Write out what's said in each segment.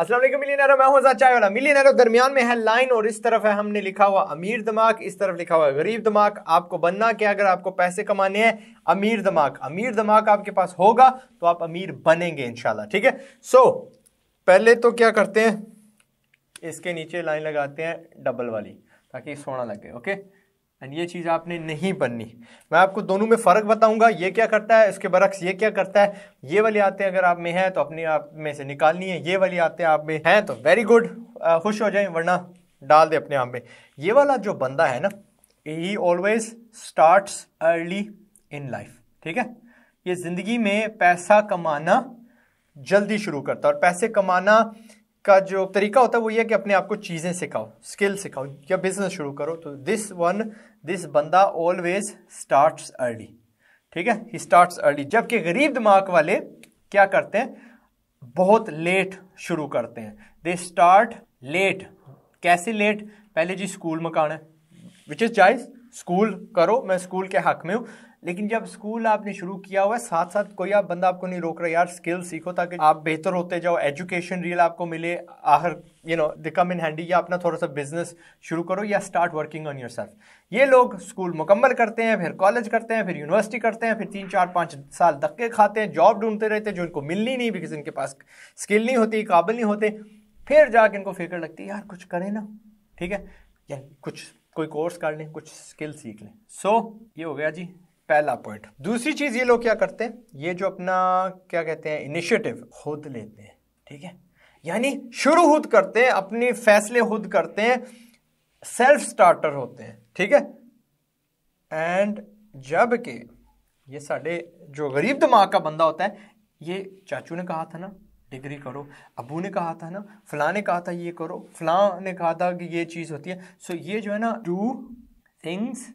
असलम मिलीनरो मैं हूँ चाय वाला मिली नैरो दरमियान में है लाइन और इस तरफ है हमने लिखा हुआ अमीर दिमाग इस तरफ लिखा हुआ गरीब दिमाग आपको बनना क्या अगर आपको पैसे कमाने हैं अमीर दिमाग अमीर दिमाग आपके पास होगा तो आप अमीर बनेंगे इनशाला ठीक है सो so, पहले तो क्या करते हैं इसके नीचे लाइन लगाते हैं डबल वाली ताकि सोना लगे ओके एंड ये चीज़ आपने नहीं बननी मैं आपको दोनों में फ़र्क बताऊंगा ये क्या करता है इसके बरक्स ये क्या करता है ये वाली आते अगर आप में हैं तो अपने आप में से निकालनी है ये वाली आते आप में हैं तो वेरी गुड खुश हो जाए वरना डाल दे अपने आप में ये वाला जो बंदा है ना ही always start early in life ठीक है ये ज़िंदगी में पैसा कमाना जल्दी शुरू करता है और पैसे कमाना का जो तरीका होता है वो ये कि अपने आप को चीज़ें सिखाओ स्किल सिखाओ या बिज़नेस शुरू करो तो दिस वन दिस बंदा ऑलवेज स्टार्ट अर्ली ठीक है ही स्टार्ट अर्ली जबकि गरीब दिमाग वाले क्या करते हैं बहुत लेट शुरू करते हैं दे स्टार्ट लेट कैसे लेट पहले जी स्कूल मकान है विच इज़ चाइज स्कूल करो मैं स्कूल के हक में हूँ लेकिन जब स्कूल आपने शुरू किया हुआ है साथ साथ कोई आप बंदा आपको नहीं रोक रहा यार स्किल सीखो ताकि आप बेहतर होते जाओ एजुकेशन रियल आपको मिले आखिर you know the come in handy या अपना थोड़ा सा बिजनेस शुरू करो या start working on yourself ये लोग स्कूल मुकम्मल करते हैं फिर कॉलेज करते हैं फिर यूनिवर्सिटी करते हैं फिर तीन चार पाँच साल धक्के खाते हैं जॉब ढूंढते रहते हैं जो इनको मिलनी नहीं बिकॉज इनके पास स्किल नहीं होती काबिल नहीं होते फिर जाके इनको फिक्र लगती है यार कुछ करें ना ठीक है या कुछ कोई कोर्स कर लें कुछ स्किल सीख लें सो so, ये हो गया जी पहला पॉइंट दूसरी चीज़ ये लोग क्या करते हैं ये जो अपना क्या कहते हैं इनिशिएटिव खुद लेते हैं ठीक है यानी शुरू खुद करते हैं अपने फैसले खुद करते हैं सेल्फ स्टार्टर होते हैं ठीक है एंड जबकि ये साढ़े जो गरीब दिमाग का बंदा होता है ये चाचू ने कहा था ना डिग्री करो अबू ने कहा था ना फलां ने कहा था ये करो फला ने कहा था कि ये चीज़ होती है सो so, ये जो है ना डू थिंग्स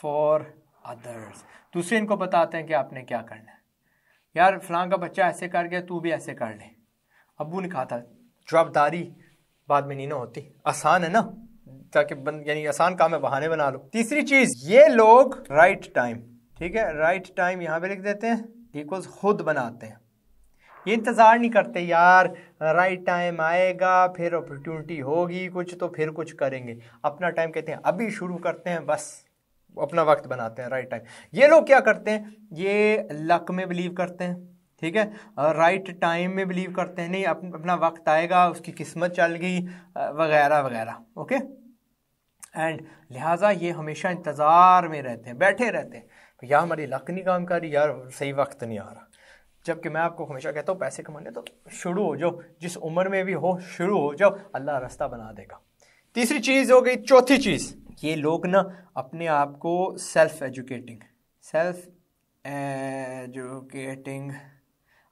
फॉर अदर्स तो दूसरे इनको बताते हैं कि आपने क्या करना है यार फलां का बच्चा ऐसे कर गया तू भी ऐसे कर ले अबू ने कहा था जवाबदारी बाद में नहीं ना होती आसान है ना ताकि बंद यानी आसान काम है बहाने बना लो तीसरी चीज़ ये लोग राइट टाइम ठीक है राइट टाइम यहाँ पे लिख देते हैं इक्वल्स खुद बनाते हैं ये इंतज़ार नहीं करते यार राइट टाइम आएगा फिर अपॉर्चुनिटी होगी कुछ तो फिर कुछ करेंगे अपना टाइम कहते हैं अभी शुरू करते हैं बस अपना वक्त बनाते हैं राइट टाइम ये लोग क्या करते हैं ये लक में बिलीव करते हैं ठीक है राइट टाइम में बिलीव करते हैं नहीं अप, अपना वक्त आएगा उसकी किस्मत चल गई वगैरह वगैरह ओके एंड लिहाजा ये हमेशा इंतज़ार में रहते हैं बैठे रहते हैं यार हमारी लक नहीं काम कर रही यार सही वक्त नहीं आ रहा जबकि मैं आपको हमेशा कहता हूँ पैसे कमाने तो शुरू हो जाओ जिस उम्र में भी हो शुरू हो जाओ अल्लाह रास्ता बना देगा तीसरी चीज़ हो गई चौथी चीज़ ये लोग ना अपने आप को सेल्फ एजुकेटिंग सेल्फ एजुकेटिंग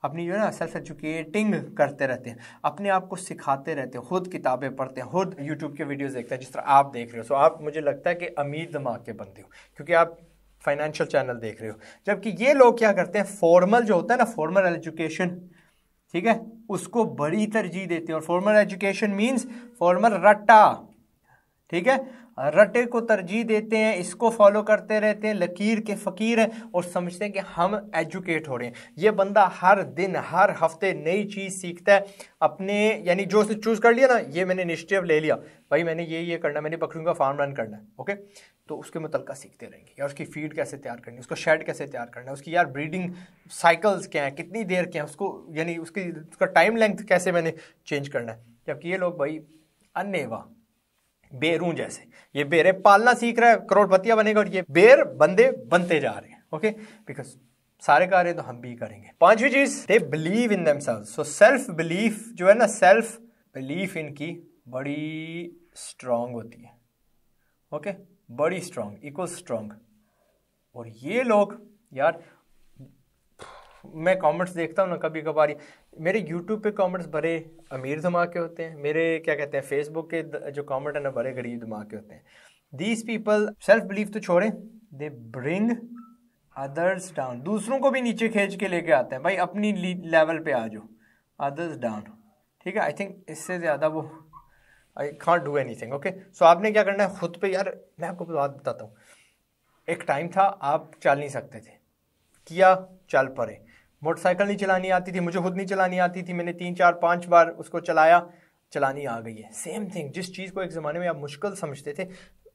अपनी जो है ना सेल्फ एजुकेटिंग करते रहते हैं अपने आप को सिखाते रहते हैं खुद किताबें पढ़ते हैं खुद यूट्यूब के वीडियोस देखते हैं जिस तरह आप देख रहे हो सो आप मुझे लगता है कि अमीर दिमाग के बनते हो क्योंकि आप फाइनेंशियल चैनल देख रहे हो जबकि ये लोग क्या करते हैं फॉर्मल जो होता है ना फॉर्मल एजुकेशन ठीक है उसको बड़ी तरजीह देते हैं और फॉर्मल एजुकेशन मीन्स फॉर्मल रट्टा ठीक है रटे को तरजीह देते हैं इसको फॉलो करते रहते हैं लकीर के फ़कीर हैं और समझते हैं कि हम एजुकेट हो रहे हैं ये बंदा हर दिन हर हफ्ते नई चीज़ सीखता है अपने यानी जो उसने चूज़ कर लिया ना ये मैंने इनिशिएटिव ले लिया भाई मैंने ये ये करना मैंने पकड़ूंगा फार्म रन करना है ओके तो उसके मुतलक सीखते रहेंगे यार उसकी फीड कैसे तैयार करनी है उसको शेड कैसे तैयार करना है उसकी यार ब्रीडिंग साइकिल्स क्या हैं कितनी देर के हैं उसको यानी उसकी उसका टाइम लेंथ कैसे मैंने चेंज करना है जबकि ये लोग भाई अन्य वाह बेरू जैसे ये बेर है पालना सीख रहा है करोड़पतिया बनेगा और ये बेर बंदे बनते जा रहे हैं ओके बिकॉज सारे कार्य तो हम भी करेंगे पांचवी चीज दे बिलीव इन दम सो सेल्फ बिलीफ जो है ना सेल्फ बिलीफ इनकी बड़ी स्ट्रांग होती है ओके okay? बड़ी स्ट्रांग इक्वल स्ट्रांग और ये लोग यार मैं कमेंट्स देखता हूँ ना कभी कभार मेरे यूट्यूब पे कमेंट्स भरे अमीर धमाके होते हैं मेरे क्या कहते हैं फेसबुक के जो कमेंट है ना भरे गरीब धमाके होते हैं दीज पीपल सेल्फ बिलीव तो छोड़ें दे ब्रिंग अदर्स डाउन दूसरों को भी नीचे खींच के लेके आते हैं भाई अपनी लेवल पे आ जाओ अदर्स डाउन ठीक है आई थिंक इससे ज़्यादा वो I can't do anything okay so आपने क्या करना है खुद पे यार मैं आपको बात बताता हूँ एक टाइम था आप चल नहीं सकते थे किया चल पड़े मोटरसाइकिल नहीं चलानी आती थी मुझे खुद नहीं चलानी आती थी मैंने तीन चार पाँच बार उसको चलाया चलानी आ गई है सेम थिंग जिस चीज़ को एक ज़माने में आप मुश्किल समझते थे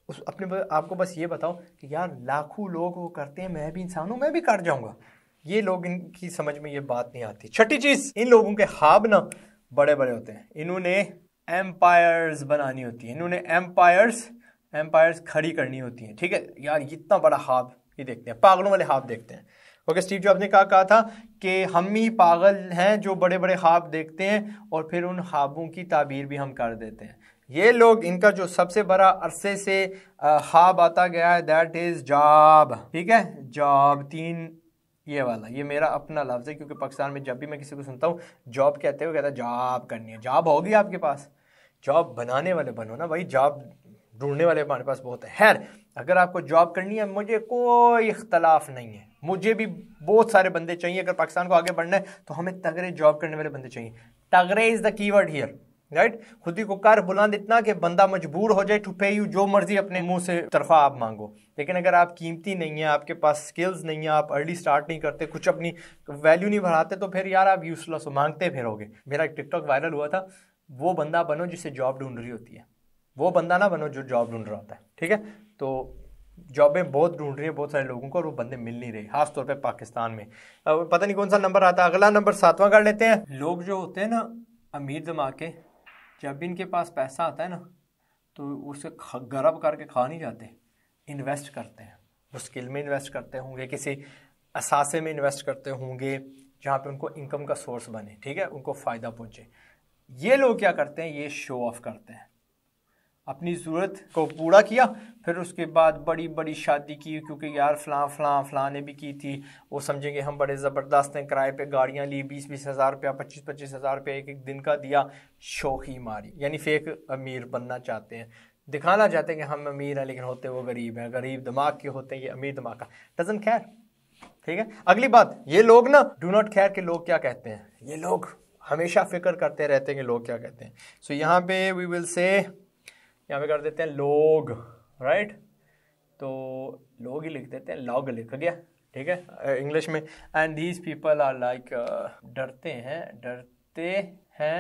उस अपने आपको बस ये बताओ कि यार लाखों लोग वो करते हैं मैं भी इंसान हूँ मैं भी कर जाऊँगा ये लोग इनकी समझ में ये बात नहीं आती छठी चीज़ इन लोगों के हाब ना बड़े बड़े होते हैं इन्होंने एम्पायर्स बनानी होती है इन्होंने एम्पायर्स एम्पायर्स खड़ी करनी होती हैं ठीक है यार इतना बड़ा हाब ये देखते हैं पागलों वाले हाब देखते हैं ओके स्टीव जॉब ने कहा कहा था कि हम ही पागल हैं जो बड़े बड़े ख्वाब देखते हैं और फिर उन ख्वाबों की ताबीर भी हम कर देते हैं ये लोग इनका जो सबसे बड़ा अरसे से ख्वाब आता गया है दैट इज़ जॉब ठीक है जॉब तीन ये वाला ये मेरा अपना लफ्ज़ है क्योंकि पाकिस्तान में जब भी मैं किसी को सुनता हूँ जॉब कहते हुए कहता है जॉब करनी है जॉब होगी आपके पास जॉब बनाने वाले बनो ना भाई जॉब ढूंढने वाले हमारे पास बहुत है खैर अगर आपको जॉब करनी है मुझे कोई इख्तलाफ नहीं है मुझे भी बहुत सारे बंदे चाहिए अगर पाकिस्तान को आगे बढ़ना है तो हमें तगड़े जॉब करने वाले बंदे चाहिए तगड़े is the key word here right खुद ही को कर बुलंद इतना कि बंदा मजबूर हो जाए टू पे यू जो मर्जी अपने मुंह से तरफा आप मांगो लेकिन अगर आप कीमती नहीं है आपके पास स्किल्स नहीं है आप अर्ली स्टार्ट नहीं करते कुछ अपनी वैल्यू नहीं बढ़ाते तो फिर यार आप यूजलेस मांगते फिरोगे मेरा एक टिकटॉक वायरल हुआ था वो बंदा बनो जिसे जॉब ढूंढ रही होती है वो बंदा ना बनो जो जॉब ढूंढ रहा होता है ठीक है तो जॉबें बहुत ढूंढ रही है बहुत सारे लोगों को और वो बंदे मिल नहीं रहे खासतौर पर पाकिस्तान में अब पता नहीं कौन सा नंबर आता अगला नंबर सातवां कर लेते हैं लोग जो होते हैं ना अमीर के जब भी इनके पास पैसा आता है ना तो उसे गर्व करके खा नहीं जाते इन्वेस्ट करते हैं वो स्किल में इन्वेस्ट करते होंगे किसी असासे में इन्वेस्ट करते होंगे जहाँ पे उनको इनकम का सोर्स बने ठीक है उनको फ़ायदा पहुँचे ये लोग क्या करते हैं ये शो ऑफ करते हैं अपनी ज़रूरत को पूरा किया फिर उसके बाद बड़ी बड़ी शादी की क्योंकि यार फ़लाँ फ़लाँ फ़लाँ ने भी की थी वो समझेंगे हम बड़े ज़बरदस्त हैं किराए पे गाड़ियाँ ली बीस बीस हज़ार रुपया पच्चीस पच्चीस हज़ार रुपया एक एक दिन का दिया शोखी मारी यानी फेक अमीर बनना चाहते हैं दिखाना चाहते हैं कि हम अमीर हैं लेकिन होते वो गरीब हैं गरीब दिमाग के होते हैं ये अमीर दिमाग का डजन खैर ठीक है अगली बात ये लोग ना डू नॉट खैर के लोग क्या कहते हैं ये लोग हमेशा फिक्र करते रहते हैं कि लोग क्या कहते हैं सो so, यहाँ पे वी विल से यहाँ पे कर देते हैं लोग राइट तो लोग ही लिख देते हैं लॉग लिख गया ठीक है इंग्लिश में and these people are like डरते हैं डरते हैं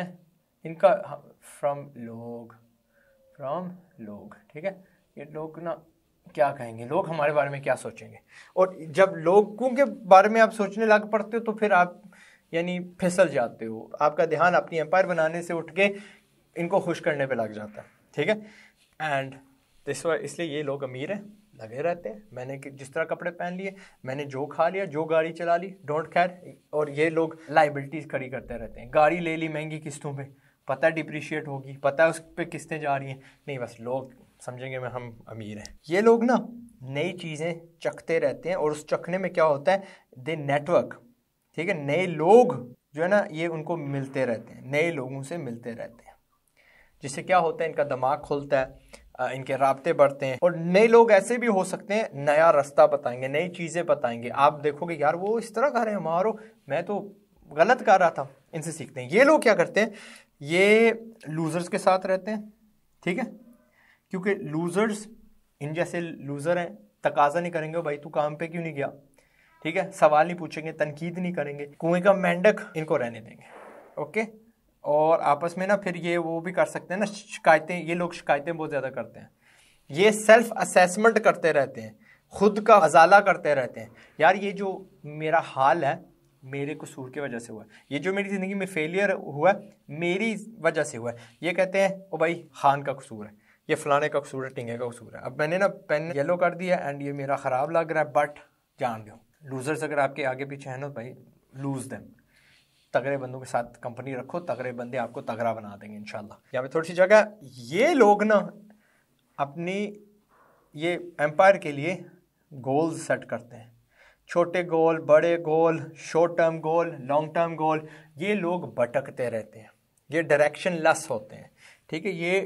इनका फ्रॉम हाँ, लोग फ्रॉम लोग ठीक है ये लोग ना क्या कहेंगे लोग हमारे बारे में क्या सोचेंगे और जब लोगों के बारे में आप सोचने लग पड़ते हो तो फिर आप यानी फिसल जाते हो आपका ध्यान अपनी एम्पायर बनाने से उठ के इनको खुश करने पे लग जाता है ठीक है एंड दिस इसलिए ये लोग अमीर हैं लगे रहते हैं मैंने जिस तरह कपड़े पहन लिए मैंने जो खा लिया जो गाड़ी चला ली डोंट केयर और ये लोग लाइबिलिटीज़ खड़ी करते रहते हैं गाड़ी ले ली महंगी किस्तों पे पता डिप्रिशिएट होगी पता है उस पर किस्तें जा रही हैं नहीं बस लोग समझेंगे मैं हम अमीर हैं ये लोग ना नई चीज़ें चखते रहते हैं और उस चखने में क्या होता है दे नेटवर्क ठीक है नए लोग जो है ना ये उनको मिलते रहते हैं नए लोगों से मिलते रहते हैं जिससे क्या होता है इनका दिमाग खुलता है इनके रबते बढ़ते हैं और नए लोग ऐसे भी हो सकते हैं नया रास्ता बताएंगे नई चीज़ें बताएंगे आप देखोगे यार वो इस तरह कर रहे हैं मारो मैं तो गलत कर रहा था इनसे सीखते हैं ये लोग क्या करते हैं ये लूज़र्स के साथ रहते हैं ठीक है क्योंकि लूज़र्स इन जैसे लूज़र हैं तकाजा नहीं करेंगे भाई तू काम पर क्यों नहीं गया ठीक है सवाल नहीं पूछेंगे तनकीद नहीं करेंगे कुएं का मेंढक इनको रहने देंगे ओके और आपस में ना फिर ये वो भी कर सकते हैं ना शिकायतें ये लोग शिकायतें बहुत ज़्यादा करते हैं ये सेल्फ असेसमेंट करते रहते हैं खुद का अजाला करते रहते हैं यार ये जो मेरा हाल है मेरे कसूर की वजह से हुआ है ये जो मेरी ज़िंदगी में फेलियर हुआ है मेरी वजह से हुआ है ये कहते हैं ओ भाई खान का कसूर है ये फलाने का कसूर है टिंगे का कसूर है अब मैंने ना पेन येलो कर दिया एंड ये मेरा ख़राब लग रहा है बट जान दो लूज़र्स अगर आपके आगे पीछे हैं ना भाई लूज़ दैम तगड़े बंदों के साथ कंपनी रखो तगड़े बंदे आपको तगड़ा बना देंगे इनशाला यहाँ पे थोड़ी सी जगह ये लोग ना अपनी ये एम्पायर के लिए गोल्स सेट करते हैं छोटे गोल बड़े goal short term goal long term goal ये लोग भटकते रहते हैं ये डायरेक्शन लेस होते हैं ठीक है ये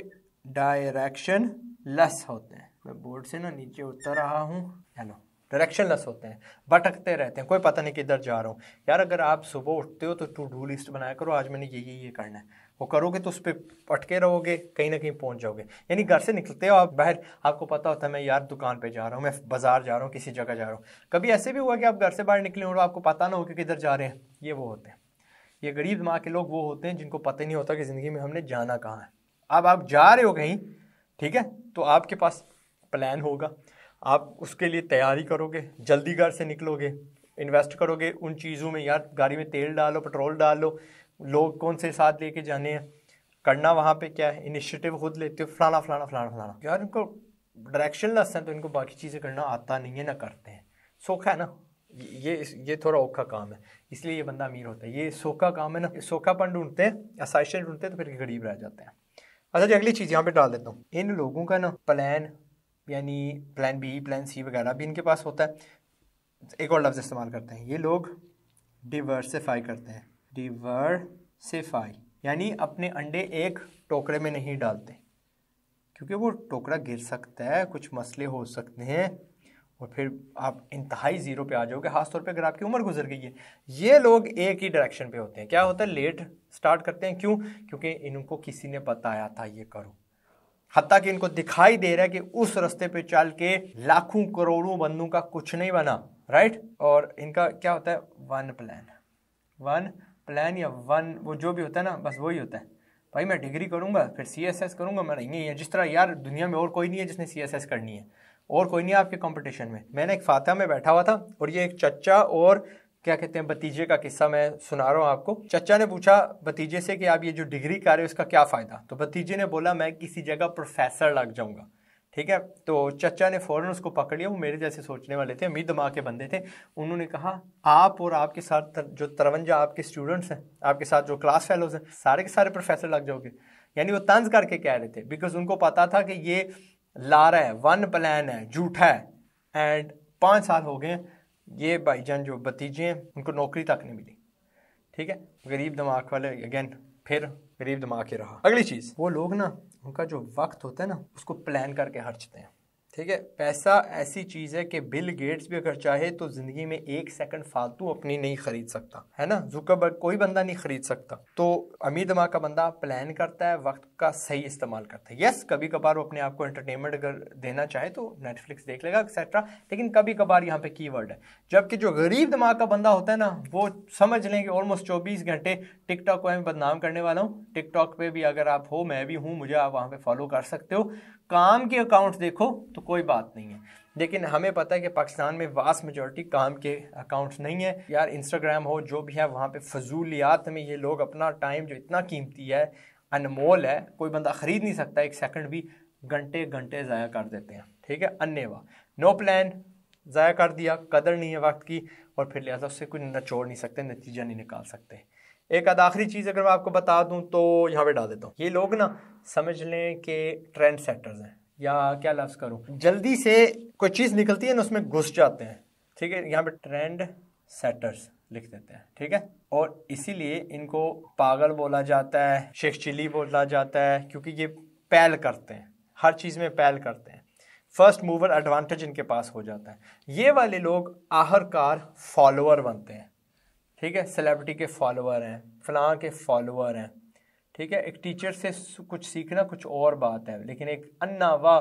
डायरेक्शन लेस होते हैं मैं बोर्ड से ना नीचे उतर रहा हूँ हेलो डायरेक्शनलेस होते हैं भटकते रहते हैं कोई पता नहीं किधर जा रहा हूँ यार अगर आप सुबह उठते हो तो टू डू लिस्ट बनाया करो आज मैंने ये ये ये करना है वो करोगे तो उस पर पटके रहोगे कहीं ना कहीं पहुंच जाओगे यानी घर से निकलते हो आप बाहर आपको पता होता है मैं यार दुकान पे जा रहा हूँ मैं बाजार जा रहा हूँ किसी जगह जा रहा हूँ कभी ऐसे भी हुआ कि आप घर से बाहर निकले और आपको पता ना हो कि किधर जा रहे हैं ये वो होते हैं ये गरीब दिमाग के लोग वो होते हैं जिनको पता ही नहीं होता कि ज़िंदगी में हमने जाना कहाँ है अब आप जा रहे हो कहीं ठीक है तो आपके पास प्लान होगा आप उसके लिए तैयारी करोगे जल्दी घर से निकलोगे इन्वेस्ट करोगे उन चीज़ों में यार गाड़ी में तेल डालो पेट्रोल डालो लोग कौन से साथ लेके जाने हैं करना वहाँ पे क्या है इनिशिएटिव खुद लेते हो फलाना फलाना फलाना फलाना यार इनको डायरेक्शन लस हैं तो इनको बाकी चीज़ें करना आता नहीं है ना करते हैं सोखा है ना ये ये थोड़ा औखा काम है इसलिए ये बंदा अमीर होता है ये सोखा काम है ना सोखापन ढूंढते हैं आसाइशें ढूंढते हैं तो फिर गरीब रह जाते हैं अच्छा जी अगली चीज़ यहाँ पे डाल देता हूँ इन लोगों का ना प्लान यानी प्लान बी प्लान सी वगैरह भी इनके पास होता है एक और लफ्ज़ इस्तेमाल करते हैं ये लोग डिवर्सिफाई करते हैं डिवर्सिफाई यानी अपने अंडे एक टोकरे में नहीं डालते क्योंकि वो टोकरा गिर सकता है कुछ मसले हो सकते हैं और फिर आप इंतहाई ज़ीरो पे आ जाओगे खासतौर पे अगर आपकी उम्र गुजर गई है ये लोग एक ही डायरेक्शन पे होते हैं क्या होता है लेट स्टार्ट करते हैं क्यों क्योंकि इनको किसी ने बताया था ये करो हती कि इनको दिखाई दे रहा है कि उस रास्ते पे चल के लाखों करोड़ों बंदों का कुछ नहीं बना राइट और इनका क्या होता है वन प्लान वन प्लान या वन वो जो भी होता है ना बस वही होता है भाई मैं डिग्री करूँगा फिर सी एस एस करूँगा मैं नहीं है जिस तरह यार दुनिया में और कोई नहीं है जिसने सी एस एस करनी है और कोई नहीं है आपके कॉम्पिटिशन में मैंने एक फातह में बैठा हुआ था और ये एक चचा और क्या कहते हैं भतीजे का किस्सा मैं सुना रहा हूँ आपको चचा ने पूछा भतीजे से कि आप ये जो डिग्री कर रहे हो उसका क्या फ़ायदा तो भतीजे ने बोला मैं किसी जगह प्रोफेसर लग जाऊँगा ठीक है तो चचा ने फ़ौरन उसको पकड़ लिया वो मेरे जैसे सोचने वाले थे अमीर दिमाग के बंदे थे उन्होंने कहा आप और आपके साथ तर, जो तरवंजा आपके स्टूडेंट्स हैं आपके साथ जो क्लास फेलोज हैं सारे के सारे प्रोफेसर लग जाओगे यानी वो तंज करके कह रहे थे बिकॉज उनको पता था कि ये लारा है वन प्लान है झूठा है एंड पाँच साल हो गए हैं ये भाईजान जो भतीजे हैं उनको नौकरी तक नहीं मिली ठीक है गरीब दिमाग वाले अगेन फिर गरीब दिमाग ही रहा अगली चीज़ वो लोग ना उनका जो वक्त होता है ना उसको प्लान करके खर्चते हैं ठीक है पैसा ऐसी चीज़ है कि बिल गेट्स भी अगर चाहे तो ज़िंदगी में एक सेकंड फालतू अपनी नहीं ख़रीद सकता है ना जुकरबर्ग कोई बंदा नहीं ख़रीद सकता तो अमीर दिमाग का बंदा प्लान करता है वक्त का सही इस्तेमाल करता है यस कभी कभार वो अपने आप को एंटरटेनमेंट अगर देना चाहे तो नेटफ्लिक्स देख लेगा एक्सेट्रा लेकिन कभी कभार यहाँ पे की वर्ड है जबकि जो गरीब दिमाग का बंदा होता है ना वो समझ लेंगे ऑलमोस्ट चौबीस घंटे टिकटॉक को मैं बदनाम करने वाला हूँ टिकटॉक पर भी अगर आप हो मैं भी हूँ मुझे आप वहाँ पर फॉलो कर सकते हो काम के अकाउंट्स देखो तो कोई बात नहीं है लेकिन हमें पता है कि पाकिस्तान में वास्ट मेजोरिटी काम के अकाउंट्स नहीं है यार इंस्टाग्राम हो जो भी है वहाँ पे फजूलियात में ये लोग अपना टाइम जो इतना कीमती है अनमोल है कोई बंदा ख़रीद नहीं सकता एक सेकंड भी घंटे घंटे ज़ाया कर देते हैं ठीक है अन्यवा नो प्लान ज़ाया कर दिया कदर नहीं है वक्त की और फिर लिहाजा उससे कुछ नचोड़ नहीं सकते नतीजा नहीं निकाल सकते एक आध आखिरी चीज़ अगर मैं आपको बता दूँ तो यहाँ पे डाल देता हूँ ये लोग ना समझ लें कि ट्रेंड सेटर्स हैं या क्या लफ्ज़ करूँ जल्दी से कोई चीज़ निकलती है ना उसमें घुस जाते हैं ठीक है यहाँ पे ट्रेंड सेटर्स लिख देते हैं ठीक है और इसीलिए इनको पागल बोला जाता है शेख चिली बोला जाता है क्योंकि ये पैल करते हैं हर चीज़ में पैल करते हैं फर्स्ट मूवर एडवांटेज इनके पास हो जाता है ये वाले लोग आहरकार फॉलोअर बनते हैं ठीक है सेलेब्रिटी के फॉलोअर हैं फलां के फॉलोअर हैं ठीक है एक टीचर से कुछ सीखना कुछ और बात है लेकिन एक अनावा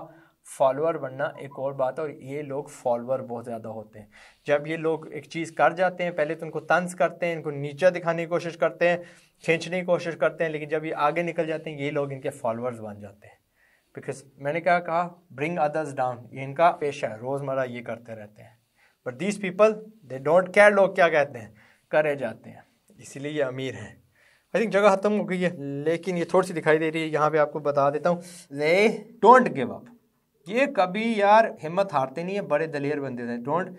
फॉलोअर बनना एक और बात है और ये लोग फॉलोअर बहुत ज़्यादा होते हैं जब ये लोग एक चीज़ कर जाते हैं पहले तो उनको तंज करते हैं इनको नीचा दिखाने की कोशिश करते हैं खींचने की कोशिश करते हैं लेकिन जब ये आगे निकल जाते हैं ये लोग इनके फॉलोअर्स बन जाते हैं बिकॉज मैंने क्या कहा ब्रिंग अदर्स डाउन ये इनका पेशा है रोज़मर्रा ये करते रहते हैं but these people they don't care लोग क्या कहते हैं करे जाते हैं इसीलिए ये अमीर हैं आई थिंक जगह ख़त्म हो गई है लेकिन ये थोड़ी सी दिखाई दे रही है यहाँ पे आपको बता देता हूँ ले डोंट गिव अप ये कभी यार हिम्मत हारते नहीं है बड़े दलेर बंदे हैं डोंट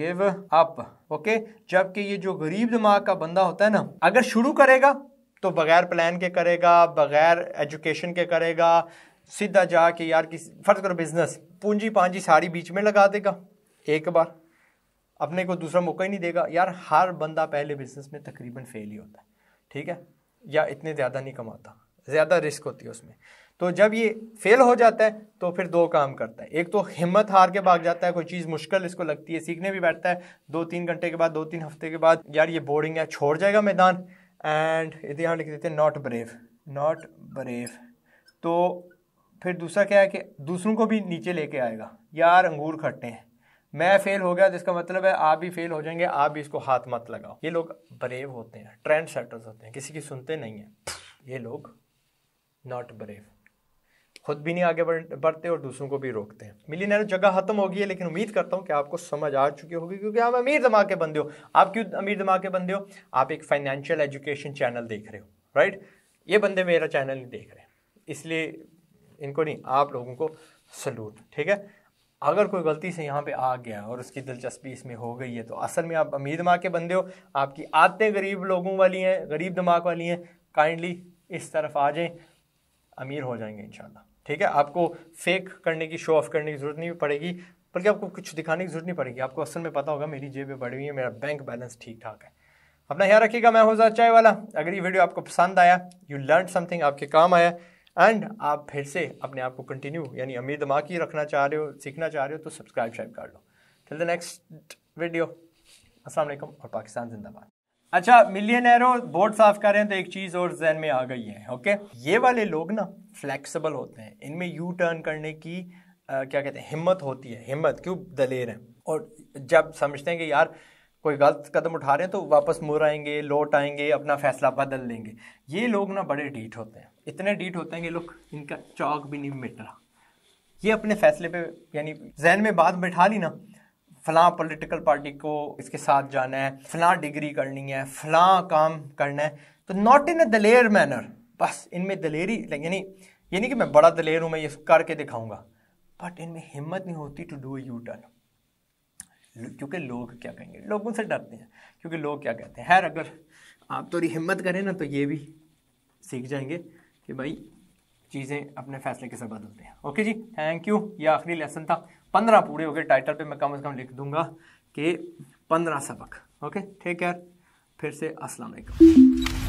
गिव अप ओके जबकि ये जो गरीब दिमाग का बंदा होता है ना अगर शुरू करेगा तो बगैर प्लान के करेगा बगैर एजुकेशन के करेगा सीधा जाके यार किसी फर्ज करो बिजनेस पूंजी पांजी सारी बीच में लगा देगा एक बार अपने को दूसरा मौका ही नहीं देगा यार हर बंदा पहले बिजनेस में तकरीबन फेल ही होता है ठीक है या इतने ज़्यादा नहीं कमाता ज़्यादा रिस्क होती है उसमें तो जब ये फेल हो जाता है तो फिर दो काम करता है एक तो हिम्मत हार के भाग जाता है कोई चीज़ मुश्किल इसको लगती है सीखने भी बैठता है दो तीन घंटे के बाद दो तीन हफ्ते के बाद यार ये बोरिंग है छोड़ जाएगा मैदान एंड यदि यहाँ लिख देते हैं नॉट ब्रेव नॉट ब्रेव तो फिर दूसरा क्या है कि दूसरों को भी नीचे लेके आएगा यार अंगूर खट्टे हैं मैं फेल हो गया तो इसका मतलब है आप भी फेल हो जाएंगे आप भी इसको हाथ मत लगाओ ये लोग ब्रेव होते हैं ट्रेंड सेटर्स होते हैं किसी की सुनते नहीं है ये लोग नॉट ब्रेव खुद भी नहीं आगे बढ़ते और दूसरों को भी रोकते हैं मिलीनियर जगह खत्म हो गई है लेकिन उम्मीद करता हूँ कि आपको समझ आ चुकी होगी क्योंकि आप अमीर दिमाग के बंदे हो आप क्यों अमीर दिमाग के बंदे हो आप एक फाइनेंशियल एजुकेशन चैनल देख रहे हो राइट ये बंदे मेरा चैनल नहीं देख रहे इसलिए इनको नहीं आप लोगों को सलूट ठीक है अगर कोई गलती से यहाँ पे आ गया और उसकी दिलचस्पी इसमें हो गई है तो असल में आप अमीर दिमाग के बंदे हो आपकी आदतें गरीब लोगों वाली हैं गरीब दिमाग वाली हैं काइंडली इस तरफ आ जाएं अमीर हो जाएंगे इन ठीक है आपको फेक करने की शो ऑफ करने की ज़रूरत नहीं पड़ेगी बल्कि आपको कुछ दिखाने की जरूरत नहीं पड़ेगी आपको असल में पता होगा मेरी जेबें बढ़ी हुई है मेरा बैंक बैलेंस ठीक ठाक है अपना ख्याल रखिएगा मैं हूँ चाय वाला अगर ये वीडियो आपको पसंद आया यू लर्न समथिंग आपके काम आया एंड आप फिर से अपने आप को कंटिन्यू यानी अमीर दिमाग ही रखना चाह रहे हो सीखना चाह रहे हो तो सब्सक्राइब शाइब कर लो till the next video Aslam और पाकिस्तान जिंदाबाद अच्छा एरो बोर्ड साफ करें तो एक चीज़ और जहन में आ गई है ओके ये वाले लोग ना फ्लेक्सिबल होते हैं इनमें यू टर्न करने की आ, क्या कहते हैं हिम्मत होती है हिम्मत क्यों दलेर हैं और जब समझते हैं कि यार कोई गलत कदम उठा रहे हैं तो वापस मुर आएंगे लौट आएंगे अपना फैसला बदल लेंगे ये लोग ना बड़े डीट होते हैं इतने डीट होते हैं कि लोग इनका चौक भी नहीं मिट रहा ये अपने फैसले पे यानी जहन में बात बैठा ली ना फलां पॉलिटिकल पार्टी को इसके साथ जाना है फलां डिग्री करनी है फलां काम करना है तो not in a Daler manner बस इनमें दलेरी यानी ये नहीं कि मैं बड़ा दलेर हूँ मैं ये करके दिखाऊंगा बट इनमें हिम्मत नहीं होती टू डू यू टर्न क्योंकि लोग क्या कहेंगे लोगों से डरते हैं क्योंकि लोग क्या कहते हैं खैर अगर आप थोड़ी हिम्मत करें ना तो ये भी सीख जाएंगे कि भाई चीज़ें अपने फैसले के साथ बदलते हैं ओके जी थैंक यू ये आखिरी लेसन था पंद्रह पूरे हो गए टाइटल पे मैं कम अज़ कम लिख दूंगा कि पंद्रह सबक ओके ठीक है फिर से अस्सलाम